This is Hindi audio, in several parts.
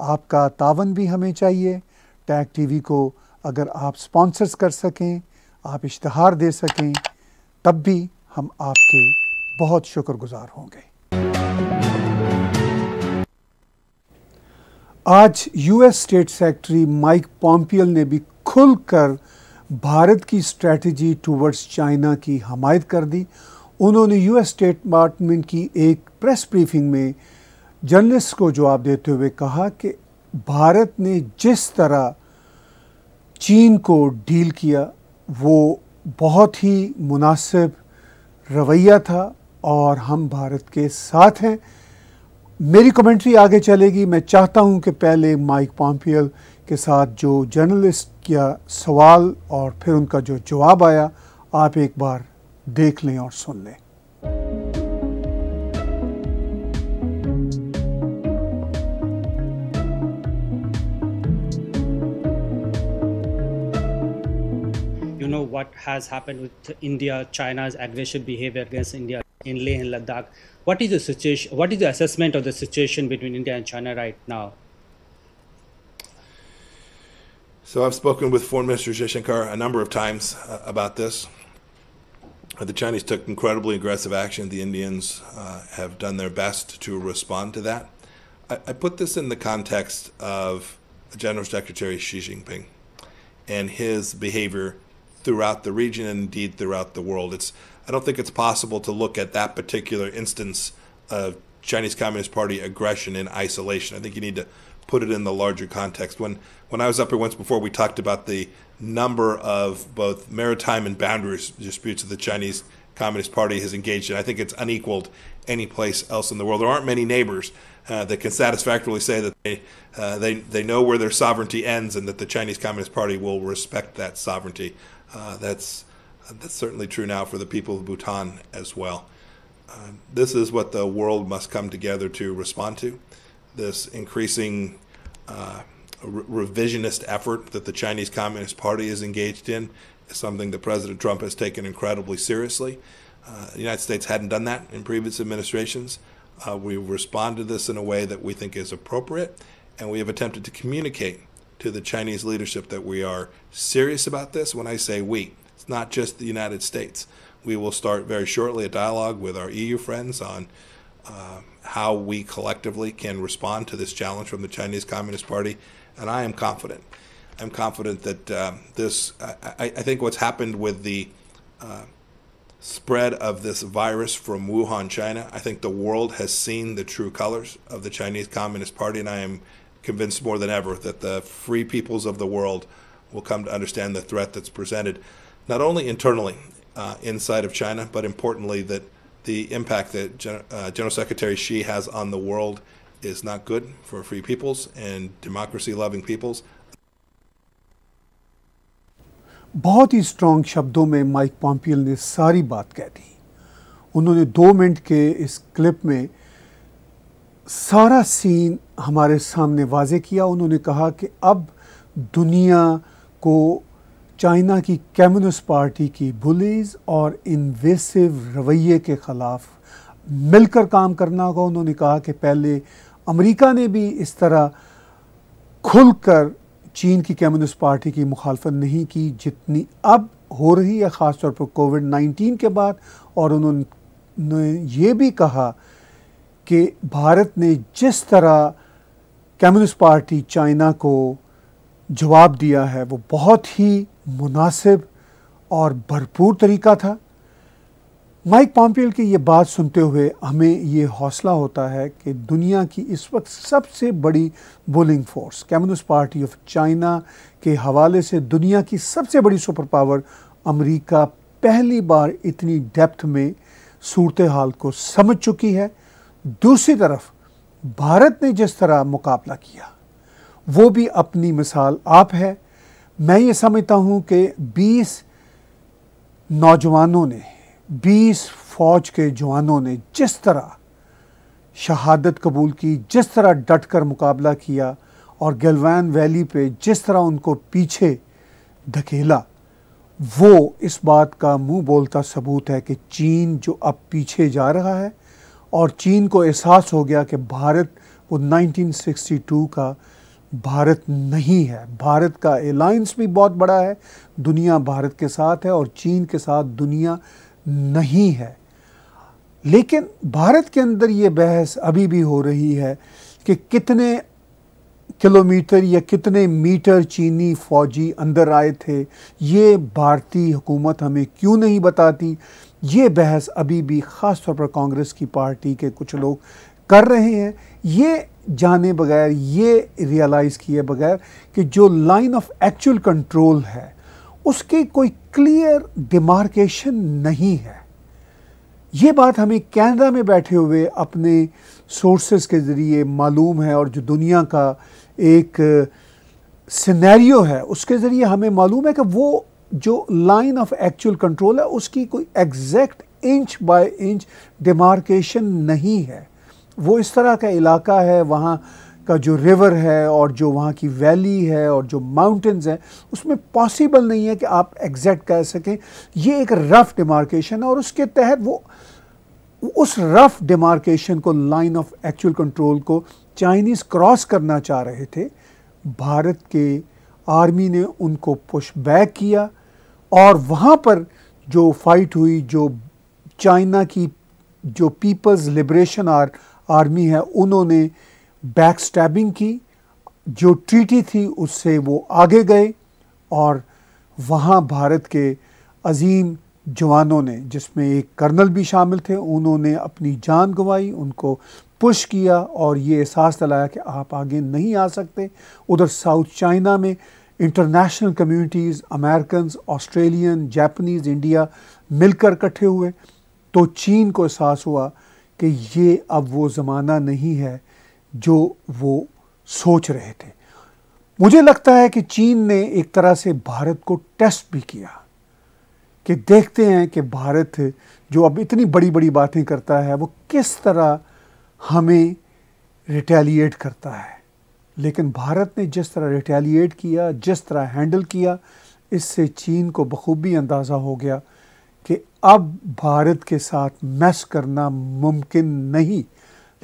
आपका तावन भी हमें चाहिए टैग टीवी को अगर आप स्पॉन्सर्स कर सकें आप इश्तहार दे सकें तब भी हम आपके बहुत शुक्रगुजार होंगे आज US state secretary Mike Pompeo ने भी खुलकर भारत की स्ट्रेटजी टूवर्ड्स चाइना की हमायत कर दी उन्होंने यूएस स्टेट डिपार्टमेंट की एक प्रेस ब्रीफिंग में जर्नलिस्ट को जवाब देते हुए कहा कि भारत ने जिस तरह चीन को डील किया वो बहुत ही मुनासिब रवैया था और हम भारत के साथ हैं मेरी कमेंट्री आगे चलेगी मैं चाहता हूं कि पहले माइक पॉम्पियल के साथ जो जर्नलिस्ट किया सवाल और फिर उनका जो जवाब आया आप एक बार देख लें और सुन लें what has happened with India, China's aggressive behavior against India in Leh and Ladakh. What is the situation? What is the assessment of the situation between India and China right now? So I've spoken with Foreign Minister Jaishankar a number of times uh, about this. The Chinese took incredibly aggressive action. The Indians uh, have done their best to respond to that. I, I put this in the context of General Secretary Xi Jinping and his behavior throughout the region and indeed throughout the world. It's I don't think it's possible to look at that particular instance of Chinese Communist Party aggression in isolation. I think you need to put it in the larger context. When when I was up here once before, we talked about the number of both maritime and boundary disputes that the Chinese Communist Party has engaged in. I think it's unequaled any place else in the world. There aren't many neighbors uh, that can satisfactorily say that they, uh, they they know where their sovereignty ends and that the Chinese Communist Party will respect that sovereignty. Uh, that's, that's certainly true now for the people of Bhutan as well. Uh, this is what the world must come together to respond to. This increasing uh, re revisionist effort that the Chinese Communist Party is engaged in is something that President Trump has taken incredibly seriously. Uh, the United States hadn't done that in previous administrations. Uh, we respond to this in a way that we think is appropriate, and we have attempted to communicate to the Chinese leadership that we are serious about this. When I say we, it's not just the United States. We will start very shortly a dialogue with our EU friends on uh, how we collectively can respond to this challenge from the Chinese Communist Party, and I am confident. I'm confident that uh, this, I, I, think what's happened with the uh, spread of this virus from Wuhan, China, I think the world has seen the true colors of the Chinese Communist Party, and I am convinced more than ever that the free peoples of the world will come to understand the threat that's presented, not only internally uh, inside of China, but importantly that the impact that Gen- uh, General Secretary Xi has on the world is not good for free peoples and democracy-loving peoples. बहुत ही स्ट्रॉन्ग शब्दों में माइक पॉम्पियल ने सारी बात कह दी उन्होंने दो मिनट के इस क्लिप में सारा सीन हमारे सामने वाजे किया उन्होंने कहा कि अब दुनिया को चाइना की कम्युनिस्ट पार्टी की बुलीज और इन्वेसिव रवैये के ख़िलाफ़ मिलकर काम करना होगा उन्होंने कहा कि पहले अमेरिका ने भी इस तरह खुलकर चीन की कम्युनिस्ट पार्टी की मुखालफत नहीं की जितनी अब हो रही है ख़ास तौर पर कोविड नाइन्टीन के बाद और उन्होंने ये भी कहा कि भारत ने जिस तरह कम्युनिस्ट पार्टी चाइना को जवाब दिया है वो बहुत ही मुनासिब और भरपूर तरीका था माइक पॉम्पियल की ये बात सुनते हुए हमें ये हौसला होता है कि दुनिया की इस वक्त सबसे बड़ी बोलिंग force communist party of China के हवाले से दुनिया की सबसे बड़ी सुपर पावर अमेरिका पहली बार इतनी डेप्थ में सूरत हाल को समझ चुकी है दूसरी तरफ भारत ने जिस तरह मुकाबला किया वो भी अपनी मिसाल आप है मैं ये समझता हूँ कि 20 नौजवानों ने 20 फौज के जवानों ने जिस तरह शहादत कबूल की जिस तरह डट कर मुकाबला किया और गलवान वैली पे जिस तरह उनको पीछे धकेला वो इस बात का मुंह बोलता सबूत है कि चीन जो अब पीछे जा रहा है और चीन को एहसास हो गया कि भारत वो 1962 का भारत नहीं है भारत का अलायंस भी बहुत बड़ा है दुनिया भारत के साथ है और चीन के साथ दुनिया नहीं है लेकिन भारत के अंदर ये बहस अभी भी हो रही है कि कितने किलोमीटर या कितने मीटर चीनी फौजी अंदर आए थे ये भारतीय हुकूमत हमें क्यों नहीं बताती ये बहस अभी भी ख़ास तौर पर कांग्रेस की पार्टी के कुछ लोग कर रहे हैं ये जाने बगैर ये रियलाइज़ किए बगैर कि जो लाइन ऑफ एक्चुअल कंट्रोल है उसकी कोई क्लियर डिमार्केशन नहीं है ये बात हमें कैनेडा में बैठे हुए अपने सोर्सेज के ज़रिए मालूम है और जो दुनिया का एक सिनेरियो है उसके ज़रिए हमें मालूम है कि वो जो लाइन ऑफ एक्चुअल कंट्रोल है उसकी कोई exact inch by inch demarcation नहीं है वो इस तरह का इलाका है वहाँ का जो रिवर है और जो वहाँ की वैली है और जो माउंटेंस हैं उसमें पॉसिबल नहीं है कि आप एग्जैक्ट कह सकें ये एक रफ़ डिमार्केशन है और उसके तहत वो उस रफ़ डिमार्केशन को लाइन ऑफ एक्चुअल कंट्रोल को चाइनीज़ क्रॉस करना चाह रहे थे भारत के आर्मी ने उनको पुश बैक किया और वहाँ पर जो फाइट हुई जो चाइना की जो पीपल्स लिबरेशन आर आर्मी है उन्होंने बैक स्टैबिंग की जो ट्रीटी थी उससे वो आगे गए और वहाँ भारत के अजीम जवानों ने जिसमें एक कर्नल भी शामिल थे उन्होंने अपनी जान गंवाई उनको पुश किया और ये एहसास दिलाया कि आप आगे नहीं आ सकते उधर साउथ चाइना में international communities American Australian Japanese India मिलकर इकट्ठे हुए तो चीन को एहसास हुआ कि ये अब वो ज़माना नहीं है जो वो सोच रहे थे मुझे लगता है कि चीन ने एक तरह से भारत को टेस्ट भी किया कि देखते हैं कि भारत जो अब इतनी बड़ी बड़ी बातें करता है वो किस तरह हमें रिटेलिएट करता है लेकिन भारत ने जिस तरह रिटेलिएट किया जिस तरह हैंडल किया इससे चीन को बखूबी अंदाज़ा हो गया कि अब भारत के साथ मैस करना मुमकिन नहीं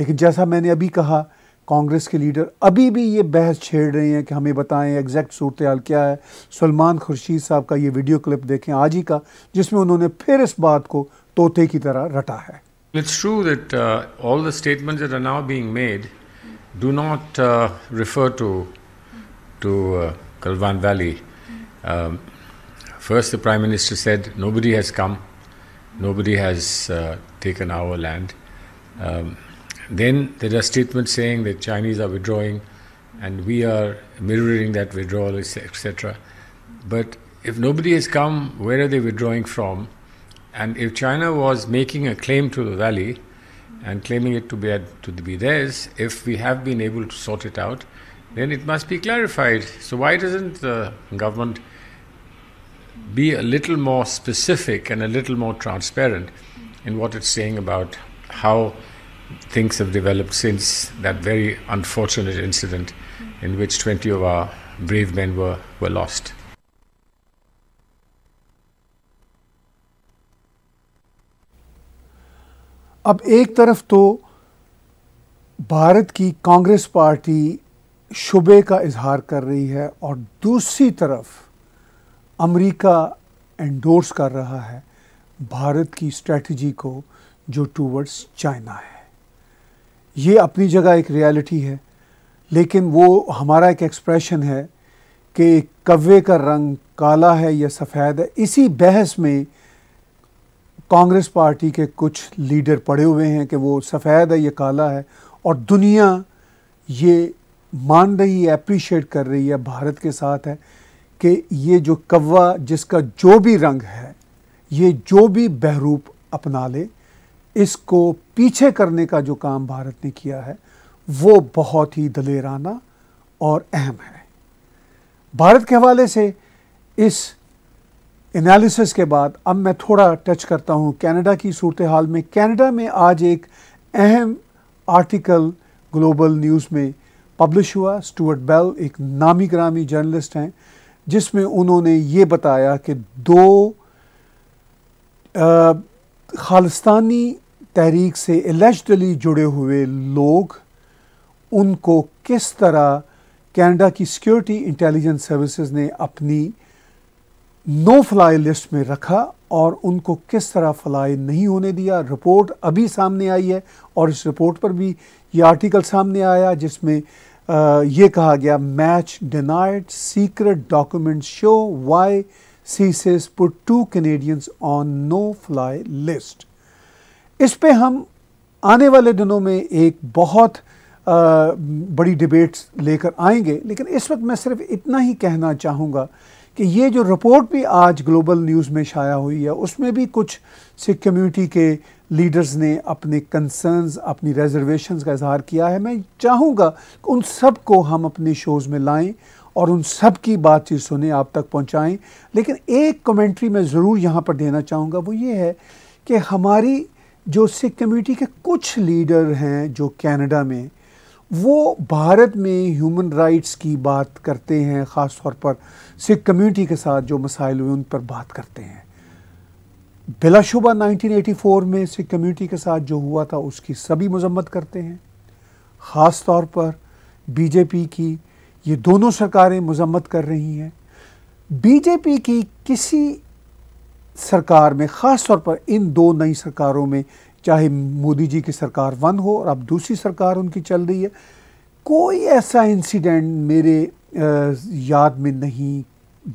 लेकिन जैसा मैंने अभी कहा कांग्रेस के लीडर अभी भी ये बहस छेड़ रहे हैं कि हमें बताएं एग्जैक्ट सूरत हाल क्या है सलमान खुर्शीद साहब का ये वीडियो क्लिप देखें आज ही का जिसमें उन्होंने फिर इस बात को तोते की तरह रटा है It's true that uh, all the statements that are now being made do not uh, refer to to uh, Kalvan Valley. Um, first, the Prime Minister said nobody has come, nobody has uh, taken our land. Um, then there are statements saying that Chinese are withdrawing, and we are mirroring that withdrawal, etc. But if nobody has come, where are they withdrawing from? And if China was making a claim to the valley, and claiming it to be, to be theirs, if we have been able to sort it out, then it must be clarified. So, why doesn't the government be a little more specific and a little more transparent in what it's saying about how things have developed since that very unfortunate incident in which 20 of our brave men were, were lost? अब एक तरफ तो भारत की कांग्रेस पार्टी शुबे का इजहार कर रही है और दूसरी तरफ अमेरिका एंडोर्स कर रहा है भारत की स्ट्रेटजी को जो टूवर्ड्स चाइना है ये अपनी जगह एक रियलिटी है लेकिन वो हमारा एक एक्सप्रेशन है कि कव्वे का रंग काला है या सफ़ेद है इसी बहस में कांग्रेस पार्टी के कुछ लीडर पड़े हुए हैं कि वो सफ़ेद है ये काला है और दुनिया ये मान रही है अप्रिशिएट कर रही है भारत के साथ है कि ये जो कौवा जिसका जो भी रंग है ये जो भी बहरूप अपना ले इसको पीछे करने का जो काम भारत ने किया है वो बहुत ही दलेराना और अहम है भारत के हवाले से इस एनालिसिस के बाद अब मैं थोड़ा टच करता हूँ कनाडा की सूरत हाल में कनाडा में आज एक अहम आर्टिकल ग्लोबल न्यूज़ में पब्लिश हुआ स्टूअर्ट बेल एक नामी ग्रामी जर्नलिस्ट हैं जिसमें उन्होंने ये बताया कि दो खालिस्तानी तहरीक से एलजडली जुड़े हुए लोग उनको किस तरह कनाडा की सिक्योरिटी इंटेलिजेंस सर्विसेज ने अपनी नो फ्लाई लिस्ट में रखा और उनको किस तरह फ्लाई नहीं होने दिया रिपोर्ट अभी सामने आई है और इस रिपोर्ट पर भी ये आर्टिकल सामने आया जिसमें ये कहा गया match denied secret document show why CSIS put two Canadians on no fly list इस पे हम आने वाले दिनों में एक बहुत आ, बड़ी डिबेट्स लेकर आएंगे लेकिन इस वक्त मैं सिर्फ इतना ही कहना चाहूँगा कि ये जो रिपोर्ट भी आज ग्लोबल न्यूज़ में शाया हुई है उसमें भी कुछ सिख कम्युनिटी के लीडर्स ने अपने कंसर्न्स अपनी रिजर्वेशंस का इजहार किया है मैं चाहूँगा कि उन सब को हम अपने शोज़ में लाएं और उन सब की बातचीत सुने आप तक पहुँचाएँ लेकिन एक कमेंट्री मैं ज़रूर यहाँ पर देना चाहूँगा वो ये है कि हमारी जो सिख कम्यूनिटी के कुछ लीडर हैं जो कैनेडा में वो भारत में ह्यूमन राइट्स की बात करते हैं ख़ास तौर पर सिख कम्युनिटी के साथ जो मसाइल हुए उन पर बात करते हैं बिलाशुबा 1984 में सिख कम्युनिटी के साथ जो हुआ था उसकी सभी मजम्मत करते हैं ख़ास तौर पर बीजेपी की ये दोनों सरकारें मजम्मत कर रही हैं बीजेपी की किसी सरकार में ख़ास तौर पर इन दो नई सरकारों में चाहे मोदी जी की सरकार वन हो और अब दूसरी सरकार उनकी चल रही है कोई ऐसा इंसिडेंट मेरे याद में नहीं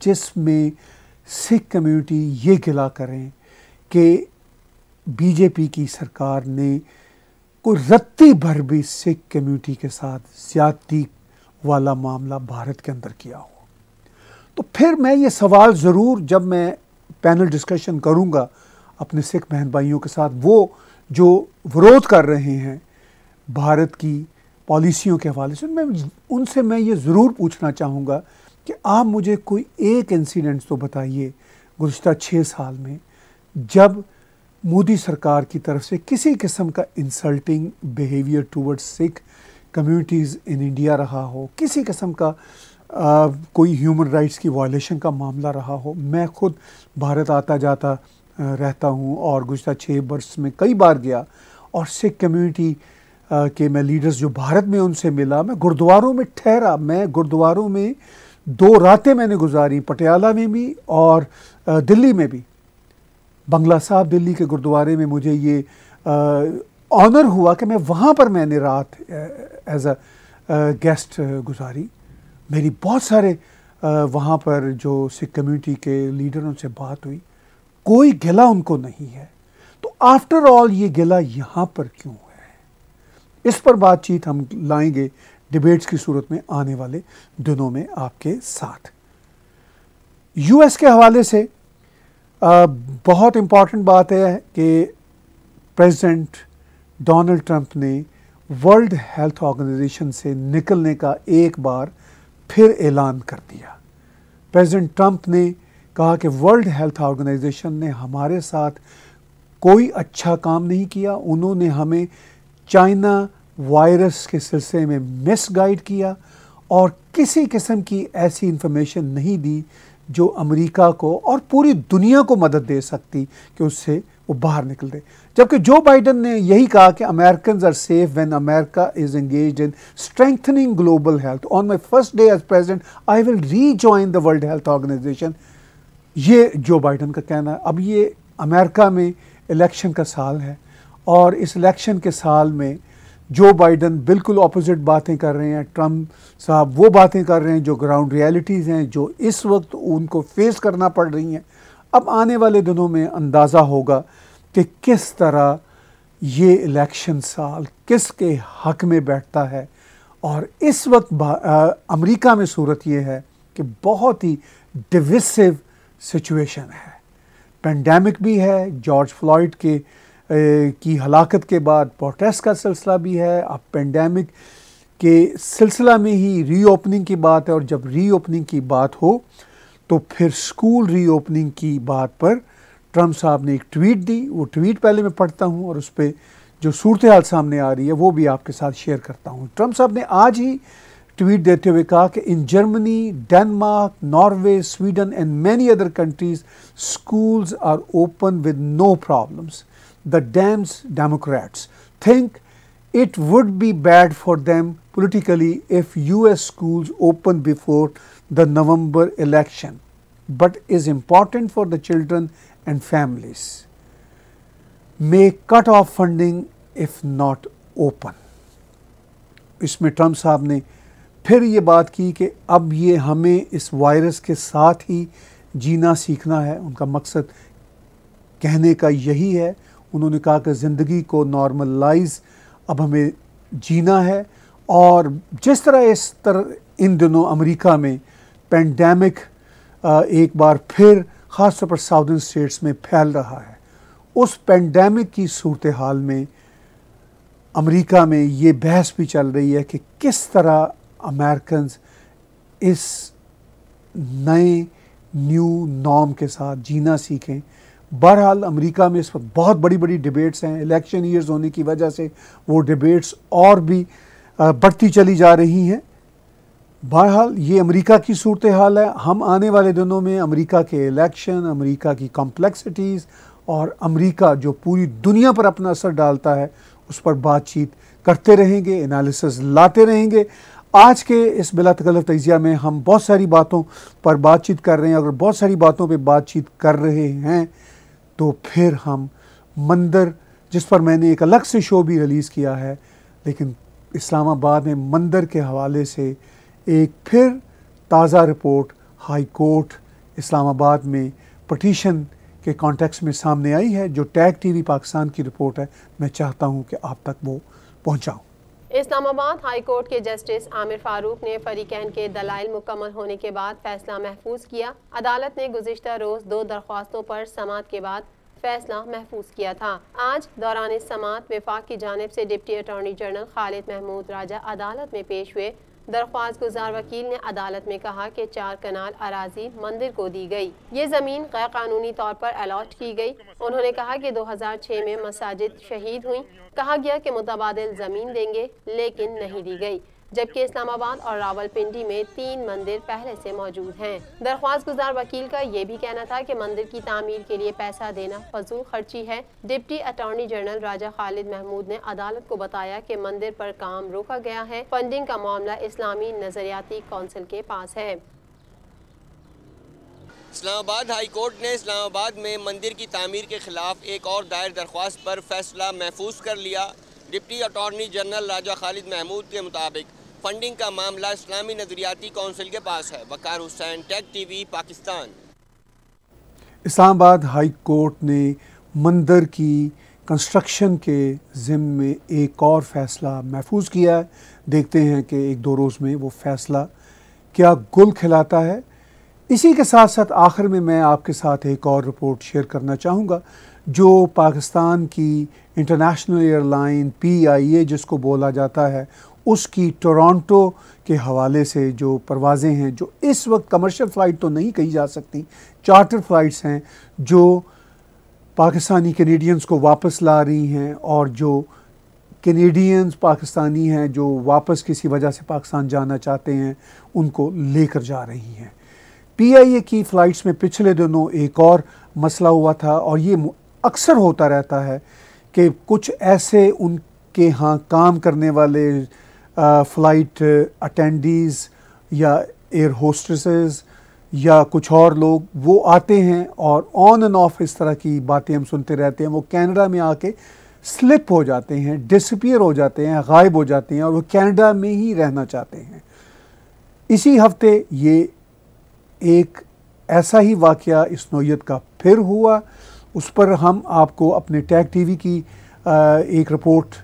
जिसमें सिख कम्युनिटी ये गिला करें कि बीजेपी की सरकार ने कोई रत्ती भर भी सिख कम्युनिटी के साथ ज़्यादती वाला मामला भारत के अंदर किया हो तो फिर मैं ये सवाल ज़रूर जब मैं पैनल डिस्कशन करूँगा अपने सिख बहन भाइयों के साथ वो जो विरोध कर रहे हैं भारत की पॉलिसियों के हवाले से उनमें उनसे मैं ये ज़रूर पूछना चाहूँगा कि आप मुझे कोई एक इंसिडेंट तो बताइए गुज्त छः साल में जब मोदी सरकार की तरफ से किसी किस्म का insulting behaviour towards Sikh communities in India रहा हो किसी किस्म का आ, कोई ह्यूमन राइट्स की वायलेशन का मामला रहा हो मैं खुद भारत आता जाता रहता हूँ और गुजरात छः बरस में कई बार गया और सिख कम्युनिटी के मैं लीडर्स जो भारत में उनसे मिला मैं गुरुद्वारों में ठहरा मैं गुरुद्वारों में दो रातें मैंने गुजारी पटियाला में भी और दिल्ली में भी बंगला साहब दिल्ली के गुरुद्वारे में मुझे ये ऑनर हुआ कि मैं वहाँ पर मैंने रात एज अ गेस्ट गुजारी मेरी बहुत सारे वहाँ पर जो सिख कम्युनिटी के लीडरों से बात हुई कोई गिला उनको नहीं है तो आफ्टर ऑल ये गिला यहाँ पर क्यों है इस पर बातचीत हम लाएंगे डिबेट्स की सूरत में आने वाले दिनों में आपके साथ यूएस के हवाले से आ, बहुत इम्पॉर्टेंट बात है कि प्रेसिडेंट डोनाल्ड ट्रंप ने वर्ल्ड हेल्थ ऑर्गेनाइजेशन से निकलने का एक बार फिर ऐलान कर दिया प्रेसिडेंट ट्रंप ने कहा कि वर्ल्ड हेल्थ ऑर्गेनाइजेशन ने हमारे साथ कोई अच्छा काम नहीं किया उन्होंने हमें चाइना वायरस के सिलसिले में मिस गाइड किया और किसी किस्म की ऐसी इन्फॉर्मेशन नहीं दी जो अमेरिका को और पूरी दुनिया को मदद दे सकती कि उससे वो बाहर निकल दे जबकि जो बाइडन ने यही कहा कि American are safe when America is engage in strengthening global health on my first day as president I will rejoin the World Health Organization ये जो बाइडन का कहना है अब ये अमेरिका में इलेक्शन का साल है और इस इलेक्शन के साल में जो बाइडन बिल्कुल ऑपोजिट बातें कर रहे हैं ट्रम्प साहब वो बातें कर रहे हैं जो ग्राउंड रियलिटीज़ हैं जो इस वक्त उनको फेस करना पड़ रही हैं अब आने वाले दिनों में अंदाज़ा होगा कि किस तरह ये इलेक्शन साल किसके हक में बैठता है और इस वक्त अमेरिका में सूरत ये है कि बहुत ही डिविसिव सिचुएशन है पेंडेमिक भी है जॉर्ज फ्लॉइड के ए, की हलाकत के बाद प्रोटेस्ट का सिलसिला भी है अब पेंडेमिक के सिलसिला में ही रीओपनिंग की बात है और जब रीओपनिंग की बात हो तो फिर स्कूल रीओपनिंग की बात पर ट्रंप साहब ने एक ट्वीट दी वो ट्वीट पहले मैं पढ़ता हूँ और उस पर जो सूरत हाल सामने आ रही है वो भी आपके साथ शेयर करता हूँ ट्रम्प साहब ने आज ही tweet देते हुए कहा कि in Germany Denmark Norway Sweden and many other countries schools are open with no problems the Dems Democrats it would be bad for them politically if US schools open before the November election, but is important for the children and families. May cut off funding if not open. इसमें ट्रम्प साहब ने फिर ये बात की कि अब ये हमें इस वायरस के साथ ही जीना सीखना है उनका मकसद कहने का यही है उन्होंने कहा कि ज़िंदगी को नॉर्मलाइज अब हमें जीना है और जिस तरह इस तरह इन दिनों अमेरिका में पेंडेमिक एक बार फिर ख़ासतौर पर साउदर्न स्टेट्स में फैल रहा है उस पेंडेमिक की सूरत हाल में अमेरिका में ये बहस भी चल रही है कि किस तरह अमेरिकन्स इस नए न्यू नॉर्म के साथ जीना सीखें बहरहाल अमेरिका में इस वक्त बहुत बड़ी बड़ी डिबेट्स हैं इलेक्शन ईयर्स होने की वजह से वो डिबेट्स और भी बढ़ती चली जा रही हैं बहरहाल ये अमेरिका की सूरत हाल है हम आने वाले दिनों में अमेरिका के इलेक्शन अमेरिका की कॉम्प्लेक्सिटीज़ और अमेरिका जो पूरी दुनिया पर अपना असर डालता है उस पर बातचीत करते रहेंगे एनालिसिस लाते रहेंगे आज के इस बिला तकल्लफ तजिया में हम बहुत सारी बातों पर बातचीत कर रहे हैं अगर बहुत सारी बातों पर बातचीत कर रहे हैं तो फिर हम मंदिर जिस पर मैंने एक अलग से शो भी रिलीज़ किया है लेकिन इस्लामाबाद में मंदिर के हवाले से एक फिर ताज़ा रिपोर्ट हाई कोर्ट इस्लामाबाद में पटिशन के कॉन्टेक्स्ट में सामने आई है जो टैग टीवी पाकिस्तान की रिपोर्ट है मैं चाहता हूं कि आप तक वो पहुंचाऊं इस्लामाबाद हाई कोर्ट के जस्टिस आमिर फारूक ने फरीकैन के दलाइल मुकम्मल होने के बाद फैसला महफूज किया अदालत ने गुजशत रोज़ दो दरख्वास्तों पर समात के बाद फैसला महफूज किया था आज दौरान समात विफाक की जानब से deputy attorney general Khalid Mahmood Raja अदालत में पेश हुए दरख्वास्त गुजार वकील ने अदालत में कहा कि चार कनाल अराजी मंदिर को दी गई ये ज़मीन गैर कानूनी तौर पर अलॉट की गई उन्होंने कहा कि 2006 में मसाजिद शहीद हुई कहा गया कि मुतबाद ज़मीन देंगे लेकिन नहीं दी गई जबकि इस्लामाबाद और रावलपिंडी में तीन मंदिर पहले से मौजूद हैं दरख्वास्त गुजार वकील का ये भी कहना था कि मंदिर की तामीर के लिए पैसा देना फजूल खर्ची है deputy attorney general Raja Khalid Mahmood ने अदालत को बताया कि मंदिर पर काम रोका गया है फंडिंग का मामला इस्लामी नजरियाती कौंसिल के पास है इस्लामाबाद हाई कोर्ट ने इस्लामाबाद में मंदिर की तामीर के खिलाफ एक और दायर दरख्वास्त पर फैसला महफूज कर लिया deputy attorney general Raja Khalid Mahmood के मुताबिक फंडिंग का मामला इस्लामी नजरियाती काउंसिल के पास है Waqar Hussain TAG TV Pakistan Islamabad high court ने मंदिर की कंस्ट्रक्शन के ज़िम में एक और फैसला महफूज किया है देखते हैं कि एक दो रोज़ में वो फैसला क्या गुल खिलाता है इसी के साथ साथ आखिर में मैं आपके साथ एक और रिपोर्ट शेयर करना चाहूँगा जो पाकिस्तान की international airline P I A जिसको बोला जाता है उसकी टोरंटो के हवाले से जो परवाज़ें हैं जो इस वक्त कमर्शियल फ़्लाइट तो नहीं कही जा सकती चार्टर फ़्लाइट्स हैं जो पाकिस्तानी कैनेडियंस को वापस ला रही हैं और जो कैनेडियंस पाकिस्तानी हैं जो वापस किसी वजह से पाकिस्तान जाना चाहते हैं उनको लेकर जा रही हैं पीआईए की फ़्लाइट्स में पिछले दिनों एक और मसला हुआ था और ये अक्सर होता रहता है कि कुछ ऐसे उनके यहाँ काम करने वाले फ़्लाइट uh, अटेंडीज़ uh, या एयर होस्ट्रेसेस या कुछ और लोग वो आते हैं और ऑन एंड ऑफ इस तरह की बातें हम सुनते रहते हैं वो कनाडा में आके स्लिप हो जाते हैं डिसपियर हो जाते हैं गायब हो जाते हैं और वो कनाडा में ही रहना चाहते हैं इसी हफ्ते ये एक ऐसा ही वाक़ इस नोयत का फिर हुआ उस पर हम आपको अपने टैग टीवी की uh, एक रिपोर्ट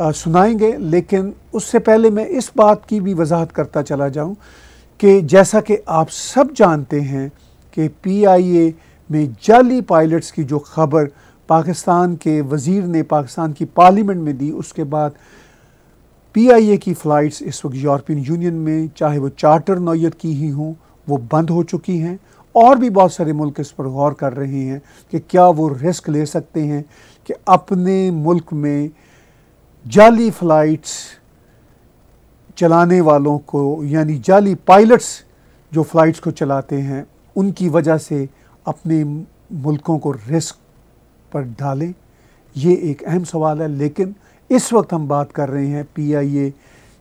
सुनाएंगे लेकिन उससे पहले मैं इस बात की भी वजाहत करता चला जाऊं कि जैसा कि आप सब जानते हैं कि पीआईए में जाली पायलट्स की जो खबर पाकिस्तान के वज़ीर ने पाकिस्तान की पार्लियामेंट में दी उसके बाद पीआईए की फ़्लाइट्स इस वक्त यूरोपियन यूनियन में चाहे वो चार्टर नौीय की ही हों वो बंद हो चुकी हैं और भी बहुत सारे मुल्क इस पर गौर कर रहे हैं कि क्या वो रिस्क ले सकते हैं कि अपने मुल्क में जाली फ़्लाइट्स चलाने वालों को यानी जाली पायलट्स जो फ़्लाइट्स को चलाते हैं उनकी वजह से अपने मुल्कों को रिस्क पर डालें ये एक अहम सवाल है लेकिन इस वक्त हम बात कर रहे हैं पी आई ए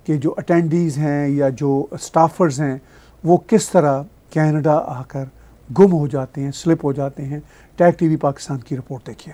के जो अटेंडीज़ हैं या जो स्टाफर्स हैं वो किस तरह कनाडा आकर गुम हो जाते हैं स्लिप हो जाते हैं टैग टीवी पाकिस्तान की रिपोर्ट देखिए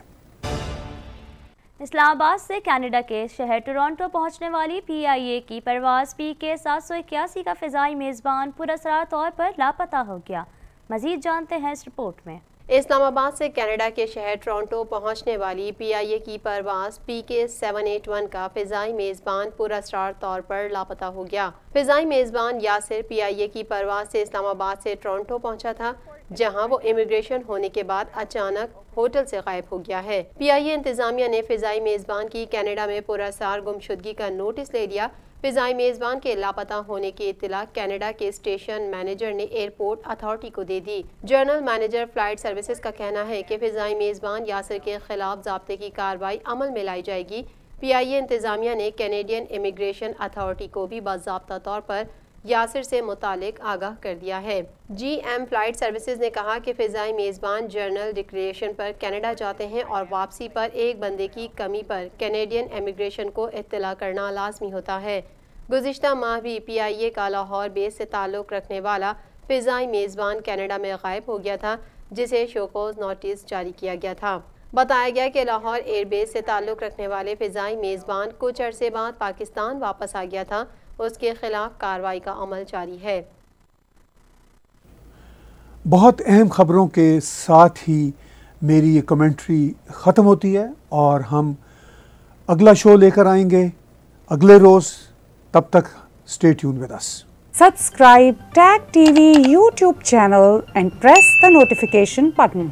इस्लामाबाद से कनाडा के शहर टोरंटो पहुंचने वाली पीआईए की परवाज़ पी के सात सौ इक्यासी का फ़िज़ाई मेज़बान पुरसरार तौर पर लापता हो गया मज़ीद जानते हैं इस रिपोर्ट में इस्लामाबाद से कनाडा के शहर टोरंटो पहुंचने वाली पीआईए की परवाज P K seven eight one का फिजाई मेज़बान पुरसरार तौर पर लापता हो गया फिजाई मेज़बान यासिर पीआईए की परवाज से इस्लामाबाद से टोरंटो पहुंचा था जहां वो इमिग्रेशन होने के बाद अचानक होटल से गायब हो गया है पीआईए इंतजामिया ने फिजाई मेजबान की कनाडा में पुरासार गुमशुदगी का नोटिस ले लिया फिजाई मेजबान के लापता होने की इतला कनाडा के स्टेशन मैनेजर ने एयरपोर्ट अथॉरिटी को दे दी जनरल मैनेजर फ्लाइट सर्विसेज का कहना है कि फिजाई मेजबान यासर के खिलाफ जबते की कार्रवाई अमल में लाई जाएगी पीआईए इंतजामिया ने कैनेडियन इमिग्रेशन अथॉरिटी को भी बाबा तौर पर यासिर से मुतालिक आगाह कर दिया है जी एम फ्लाइट सर्विसेज ने कहा कि फ़िज़ाई मेज़बान जर्नल डिक्लेरेशन पर कनाडा जाते हैं और वापसी पर एक बंदे की कमी पर कैनेडियन एमिग्रेशन को इतला करना लाजमी होता है गुज्त माह भी पी आई ए का लाहौर बेस से ताल्लुक़ रखने वाला फ़िज़ाई मेज़बान कैनेडा में गायब हो गया था जिसे शोकोज नोटिस जारी किया गया था बताया गया कि लाहौर एयरबेस से ताल्लुक़ रखने वाले फ़िज़ाई मेज़बान कुछ अरसे बाद पाकिस्तान वापस आ गया था उसके खिलाफ कार्रवाई का अमल जारी है बहुत अहम खबरों के साथ ही मेरी ये कमेंट्री ख़त्म होती है और हम अगला शो लेकर आएंगे अगले रोज़ तब तक stay tune with us subscribe TAG TV YouTube channel and press the notification button